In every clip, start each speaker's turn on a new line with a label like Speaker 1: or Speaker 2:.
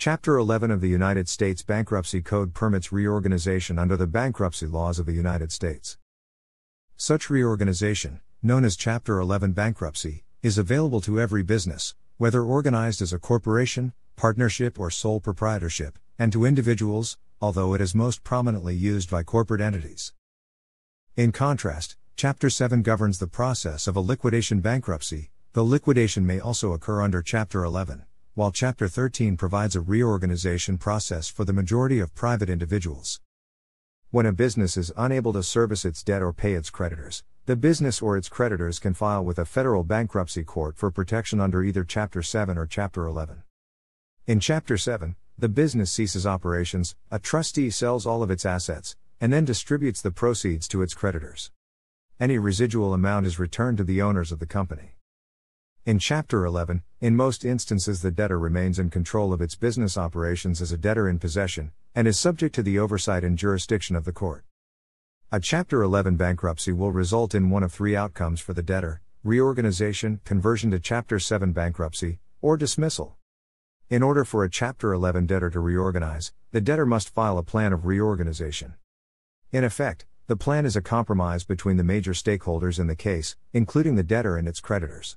Speaker 1: Chapter 11 of the United States Bankruptcy Code permits reorganization under the bankruptcy laws of the United States. Such reorganization, known as Chapter 11 bankruptcy, is available to every business, whether organized as a corporation, partnership, or sole proprietorship, and to individuals, although it is most prominently used by corporate entities. In contrast, Chapter 7 governs the process of a liquidation bankruptcy, though liquidation may also occur under Chapter 11 while Chapter 13 provides a reorganization process for the majority of private individuals. When a business is unable to service its debt or pay its creditors, the business or its creditors can file with a federal bankruptcy court for protection under either Chapter 7 or Chapter 11. In Chapter 7, the business ceases operations, a trustee sells all of its assets, and then distributes the proceeds to its creditors. Any residual amount is returned to the owners of the company. In Chapter 11, in most instances the debtor remains in control of its business operations as a debtor in possession, and is subject to the oversight and jurisdiction of the court. A Chapter 11 bankruptcy will result in one of three outcomes for the debtor reorganization, conversion to Chapter 7 bankruptcy, or dismissal. In order for a Chapter 11 debtor to reorganize, the debtor must file a plan of reorganization. In effect, the plan is a compromise between the major stakeholders in the case, including the debtor and its creditors.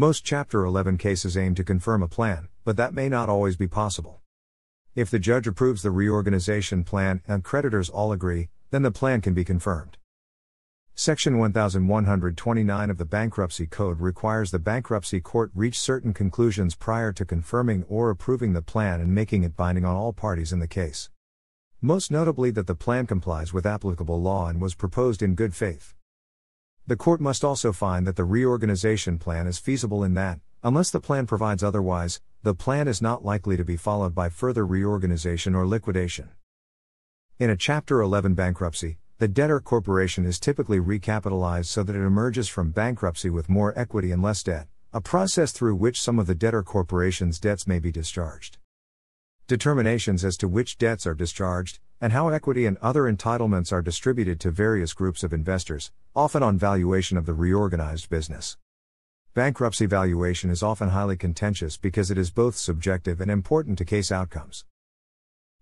Speaker 1: Most Chapter 11 cases aim to confirm a plan, but that may not always be possible. If the judge approves the reorganization plan and creditors all agree, then the plan can be confirmed. Section 1129 of the Bankruptcy Code requires the bankruptcy court reach certain conclusions prior to confirming or approving the plan and making it binding on all parties in the case. Most notably, that the plan complies with applicable law and was proposed in good faith. The court must also find that the reorganization plan is feasible in that, unless the plan provides otherwise, the plan is not likely to be followed by further reorganization or liquidation. In a Chapter 11 bankruptcy, the debtor corporation is typically recapitalized so that it emerges from bankruptcy with more equity and less debt, a process through which some of the debtor corporation's debts may be discharged. Determinations as to which debts are discharged, and how equity and other entitlements are distributed to various groups of investors, often on valuation of the reorganized business. Bankruptcy valuation is often highly contentious because it is both subjective and important to case outcomes.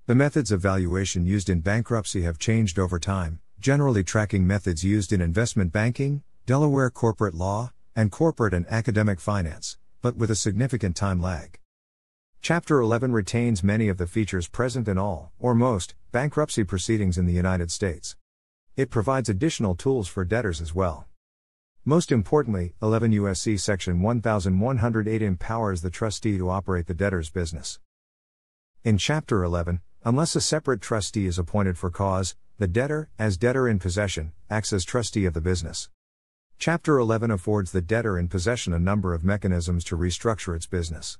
Speaker 1: The methods of valuation used in bankruptcy have changed over time, generally tracking methods used in investment banking, Delaware corporate law, and corporate and academic finance, but with a significant time lag. Chapter 11 retains many of the features present in all, or most, bankruptcy proceedings in the United States. It provides additional tools for debtors as well. Most importantly, 11 U.S.C. Section 1108 empowers the trustee to operate the debtor's business. In Chapter 11, unless a separate trustee is appointed for cause, the debtor, as debtor in possession, acts as trustee of the business. Chapter 11 affords the debtor in possession a number of mechanisms to restructure its business.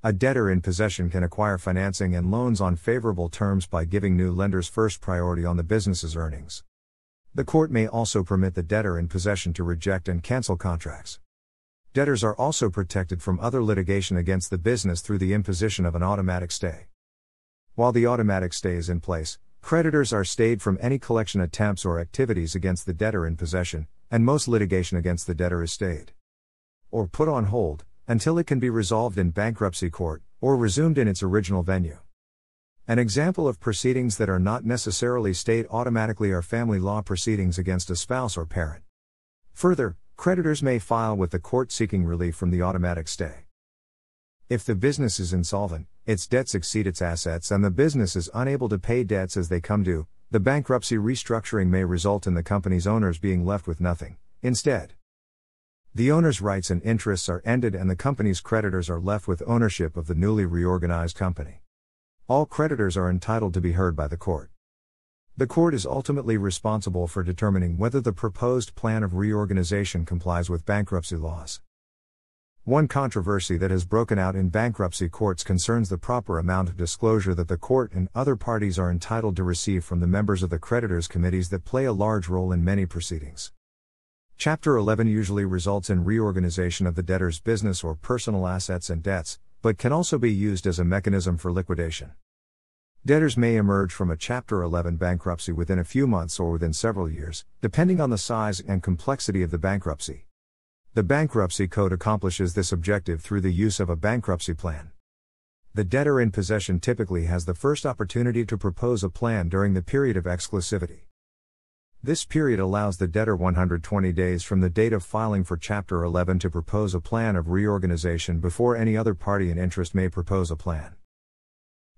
Speaker 1: A debtor in possession can acquire financing and loans on favorable terms by giving new lenders first priority on the business's earnings. The court may also permit the debtor in possession to reject and cancel contracts. Debtors are also protected from other litigation against the business through the imposition of an automatic stay. While the automatic stay is in place, creditors are stayed from any collection attempts or activities against the debtor in possession, and most litigation against the debtor is stayed or put on hold, until it can be resolved in bankruptcy court, or resumed in its original venue. An example of proceedings that are not necessarily state automatically are family law proceedings against a spouse or parent. Further, creditors may file with the court seeking relief from the automatic stay. If the business is insolvent, its debts exceed its assets, and the business is unable to pay debts as they come due, the bankruptcy restructuring may result in the company's owners being left with nothing, instead. The owner's rights and interests are ended and the company's creditors are left with ownership of the newly reorganized company. All creditors are entitled to be heard by the court. The court is ultimately responsible for determining whether the proposed plan of reorganization complies with bankruptcy laws. One controversy that has broken out in bankruptcy courts concerns the proper amount of disclosure that the court and other parties are entitled to receive from the members of the creditors' committees that play a large role in many proceedings. Chapter 11 usually results in reorganization of the debtor's business or personal assets and debts, but can also be used as a mechanism for liquidation. Debtors may emerge from a Chapter 11 bankruptcy within a few months or within several years, depending on the size and complexity of the bankruptcy. The Bankruptcy Code accomplishes this objective through the use of a bankruptcy plan. The debtor in possession typically has the first opportunity to propose a plan during the period of exclusivity. This period allows the debtor 120 days from the date of filing for Chapter 11 to propose a plan of reorganization before any other party in interest may propose a plan.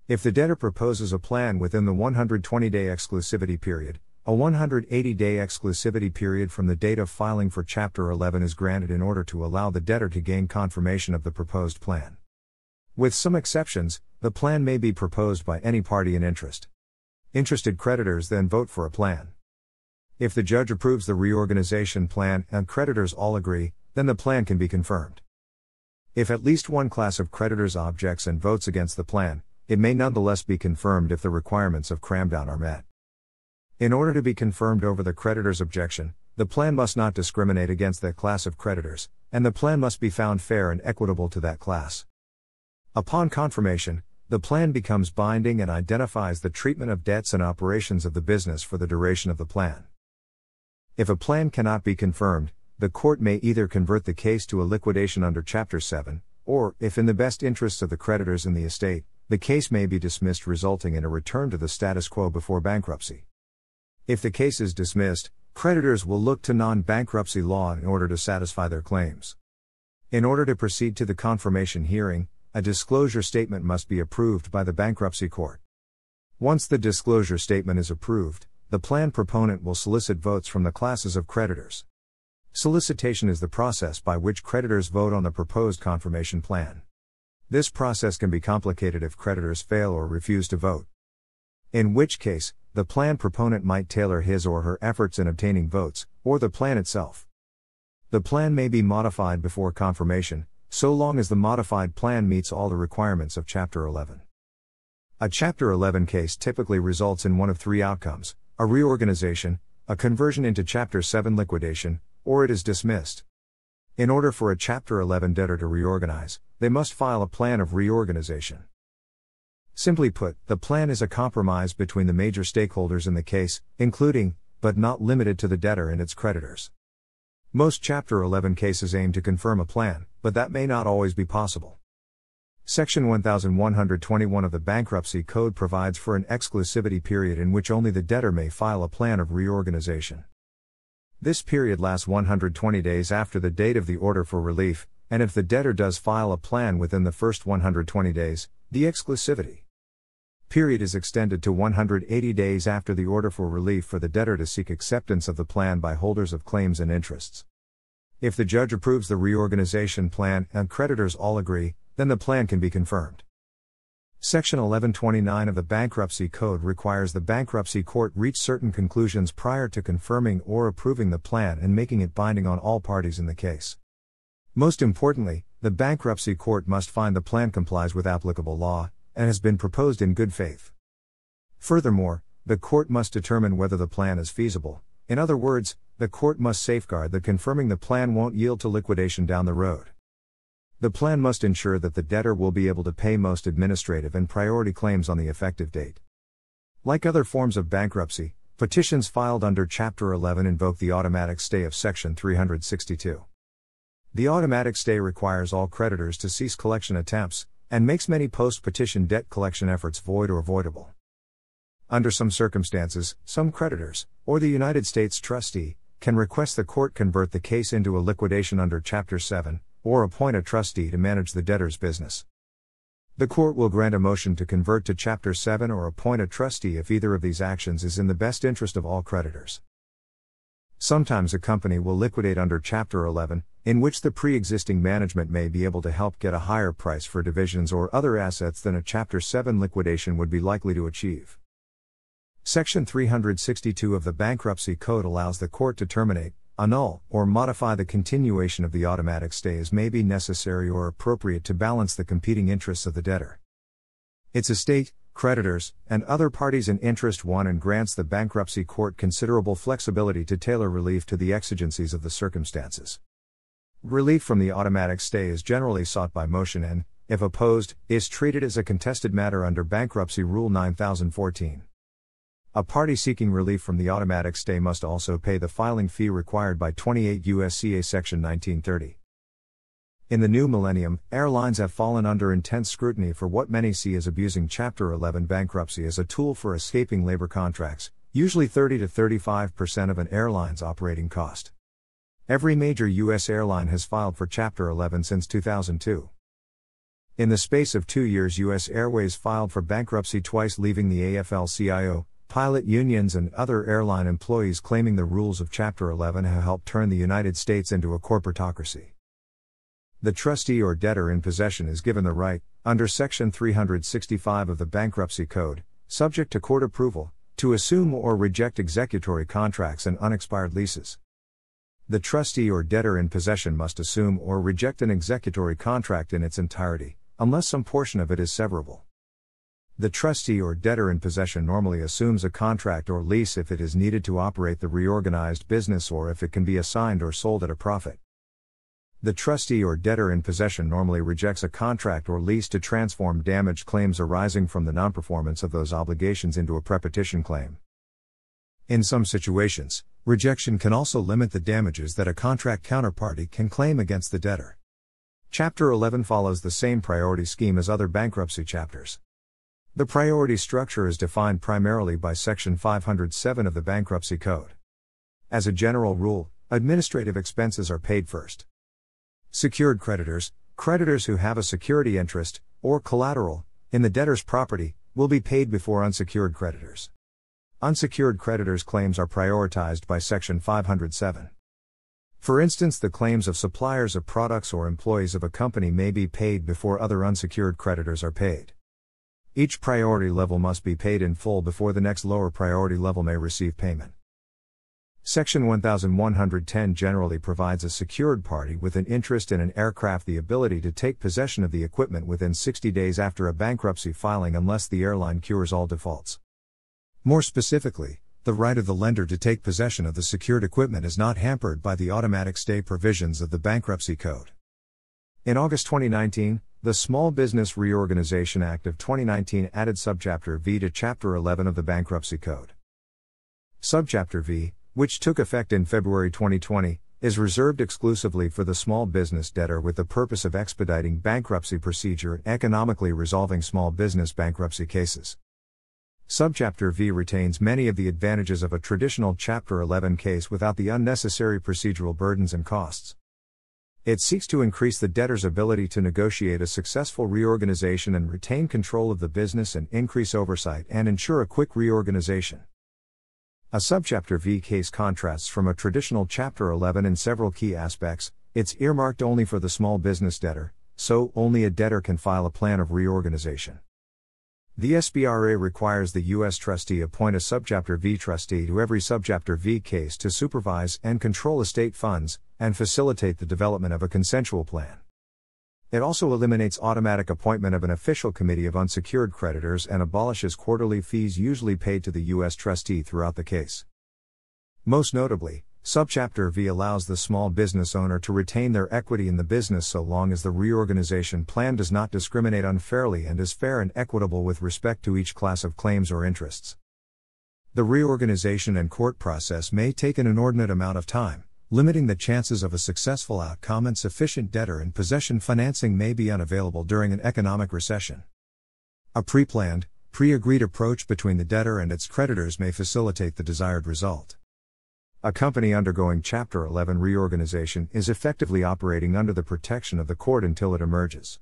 Speaker 1: If the debtor proposes a plan within the 120 day exclusivity period, a 180 day exclusivity period from the date of filing for Chapter 11 is granted in order to allow the debtor to gain confirmation of the proposed plan. With some exceptions, the plan may be proposed by any party in interest. Interested creditors then vote for a plan. If the judge approves the reorganization plan and creditors all agree, then the plan can be confirmed. If at least one class of creditors objects and votes against the plan, it may nonetheless be confirmed if the requirements of cramdown are met. In order to be confirmed over the creditor's objection, the plan must not discriminate against that class of creditors, and the plan must be found fair and equitable to that class. Upon confirmation, the plan becomes binding and identifies the treatment of debts and operations of the business for the duration of the plan. If a plan cannot be confirmed, the court may either convert the case to a liquidation under Chapter 7, or, if in the best interests of the creditors in the estate, the case may be dismissed, resulting in a return to the status quo before bankruptcy. If the case is dismissed, creditors will look to non bankruptcy law in order to satisfy their claims. In order to proceed to the confirmation hearing, a disclosure statement must be approved by the bankruptcy court. Once the disclosure statement is approved, the plan proponent will solicit votes from the classes of creditors. Solicitation is the process by which creditors vote on the proposed confirmation plan. This process can be complicated if creditors fail or refuse to vote. In which case, the plan proponent might tailor his or her efforts in obtaining votes, or the plan itself. The plan may be modified before confirmation, so long as the modified plan meets all the requirements of Chapter 11. A Chapter 11 case typically results in one of three outcomes a reorganization, a conversion into Chapter 7 liquidation, or it is dismissed. In order for a Chapter 11 debtor to reorganize, they must file a plan of reorganization. Simply put, the plan is a compromise between the major stakeholders in the case, including, but not limited to the debtor and its creditors. Most Chapter 11 cases aim to confirm a plan, but that may not always be possible. Section 1121 of the Bankruptcy Code provides for an exclusivity period in which only the debtor may file a plan of reorganization. This period lasts 120 days after the date of the order for relief, and if the debtor does file a plan within the first 120 days, the exclusivity period is extended to 180 days after the order for relief for the debtor to seek acceptance of the plan by holders of claims and interests. If the judge approves the reorganization plan and creditors all agree, then the plan can be confirmed. Section 1129 of the Bankruptcy Code requires the bankruptcy court reach certain conclusions prior to confirming or approving the plan and making it binding on all parties in the case. Most importantly, the bankruptcy court must find the plan complies with applicable law and has been proposed in good faith. Furthermore, the court must determine whether the plan is feasible. In other words, the court must safeguard that confirming the plan won't yield to liquidation down the road. The plan must ensure that the debtor will be able to pay most administrative and priority claims on the effective date. Like other forms of bankruptcy, petitions filed under Chapter 11 invoke the automatic stay of Section 362. The automatic stay requires all creditors to cease collection attempts and makes many post petition debt collection efforts void or avoidable. Under some circumstances, some creditors, or the United States trustee, can request the court convert the case into a liquidation under Chapter 7, or appoint a trustee to manage the debtor's business. The court will grant a motion to convert to Chapter 7 or appoint a trustee if either of these actions is in the best interest of all creditors. Sometimes a company will liquidate under Chapter 11, in which the pre existing management may be able to help get a higher price for divisions or other assets than a Chapter 7 liquidation would be likely to achieve. Section 362 of the Bankruptcy Code allows the court to terminate, annul, or modify the continuation of the automatic stay as may be necessary or appropriate to balance the competing interests of the debtor. Its estate, creditors, and other parties in interest One and grants the bankruptcy court considerable flexibility to tailor relief to the exigencies of the circumstances. Relief from the automatic stay is generally sought by motion and, if opposed, is treated as a contested matter under Bankruptcy Rule 9014. A party seeking relief from the automatic stay must also pay the filing fee required by 28 USCA Section 1930. In the new millennium, airlines have fallen under intense scrutiny for what many see as abusing Chapter 11 bankruptcy as a tool for escaping labor contracts, usually 30 to 35% of an airline's operating cost. Every major U.S. airline has filed for Chapter 11 since 2002. In the space of two years, U.S. Airways filed for bankruptcy twice, leaving the AFL CIO, Pilot unions and other airline employees claiming the rules of Chapter 11 have helped turn the United States into a corporatocracy. The trustee or debtor in possession is given the right, under Section 365 of the Bankruptcy Code, subject to court approval, to assume or reject executory contracts and unexpired leases. The trustee or debtor in possession must assume or reject an executory contract in its entirety, unless some portion of it is severable. The trustee or debtor in possession normally assumes a contract or lease if it is needed to operate the reorganized business or if it can be assigned or sold at a profit. The trustee or debtor in possession normally rejects a contract or lease to transform damage claims arising from the nonperformance of those obligations into a prepetition claim. In some situations, rejection can also limit the damages that a contract counterparty can claim against the debtor. Chapter 11 follows the same priority scheme as other bankruptcy chapters. The priority structure is defined primarily by Section 507 of the Bankruptcy Code. As a general rule, administrative expenses are paid first. Secured creditors, creditors who have a security interest, or collateral, in the debtor's property, will be paid before unsecured creditors. Unsecured creditors' claims are prioritized by Section 507. For instance, the claims of suppliers of products or employees of a company may be paid before other unsecured creditors are paid. Each priority level must be paid in full before the next lower priority level may receive payment. Section 1110 generally provides a secured party with an interest in an aircraft the ability to take possession of the equipment within 60 days after a bankruptcy filing unless the airline cures all defaults. More specifically, the right of the lender to take possession of the secured equipment is not hampered by the automatic stay provisions of the Bankruptcy Code. In August 2019, the Small Business Reorganization Act of 2019 added Subchapter V to Chapter 11 of the Bankruptcy Code. Subchapter V, which took effect in February 2020, is reserved exclusively for the small business debtor with the purpose of expediting bankruptcy procedure and economically resolving small business bankruptcy cases. Subchapter V retains many of the advantages of a traditional Chapter 11 case without the unnecessary procedural burdens and costs. It seeks to increase the debtor's ability to negotiate a successful reorganization and retain control of the business and increase oversight and ensure a quick reorganization. A subchapter V case contrasts from a traditional Chapter 11 in several key aspects, it's earmarked only for the small business debtor, so only a debtor can file a plan of reorganization. The SBRA requires the U.S. trustee appoint a subchapter V trustee to every subchapter V case to supervise and control estate funds, and facilitate the development of a consensual plan. It also eliminates automatic appointment of an official committee of unsecured creditors and abolishes quarterly fees usually paid to the U.S. trustee throughout the case. Most notably, Subchapter V allows the small business owner to retain their equity in the business so long as the reorganization plan does not discriminate unfairly and is fair and equitable with respect to each class of claims or interests. The reorganization and court process may take an inordinate amount of time limiting the chances of a successful outcome and sufficient debtor in possession financing may be unavailable during an economic recession. A pre-planned, pre-agreed approach between the debtor and its creditors may facilitate the desired result. A company undergoing Chapter 11 reorganization is effectively operating under the protection of the court until it emerges.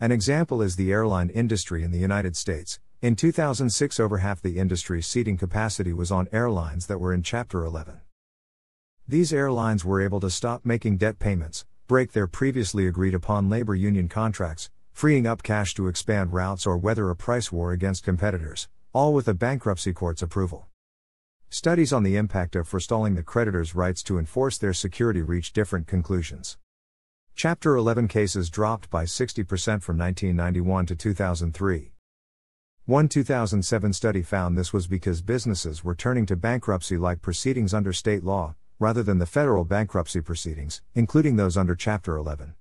Speaker 1: An example is the airline industry in the United States. In 2006, over half the industry's seating capacity was on airlines that were in Chapter 11. These airlines were able to stop making debt payments, break their previously agreed upon labor union contracts, freeing up cash to expand routes or weather a price war against competitors, all with a bankruptcy court's approval. Studies on the impact of forestalling the creditor's rights to enforce their security reach different conclusions. Chapter 11 cases dropped by 60% from 1991 to 2003. One 2007 study found this was because businesses were turning to bankruptcy like proceedings under state law, rather than the federal bankruptcy proceedings, including those under Chapter 11.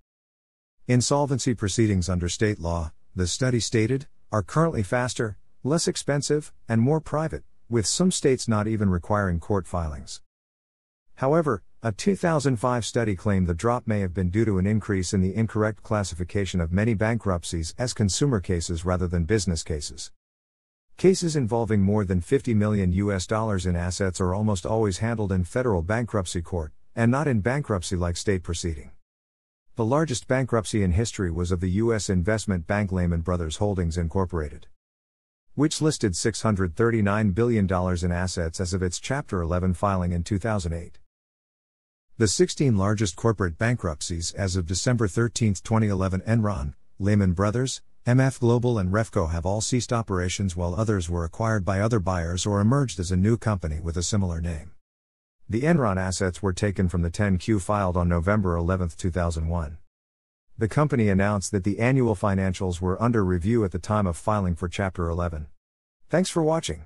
Speaker 1: Insolvency proceedings under state law, the study stated, are currently faster, less expensive, and more private, with some states not even requiring court filings. However, a 2005 study claimed the drop may have been due to an increase in the incorrect classification of many bankruptcies as consumer cases rather than business cases. Cases involving more than 50 million US dollars in assets are almost always handled in federal bankruptcy court and not in bankruptcy like state proceeding. The largest bankruptcy in history was of the US investment bank Lehman Brothers Holdings Incorporated, which listed $639 billion in assets as of its Chapter 11 filing in 2008. The 16 largest corporate bankruptcies as of December 13, 2011 Enron, Lehman Brothers, MF Global and Refco have all ceased operations while others were acquired by other buyers or emerged as a new company with a similar name. The Enron assets were taken from the 10Q filed on November 11, 2001. The company announced that the annual financials were under review at the time of filing for Chapter 11. Thanks for watching.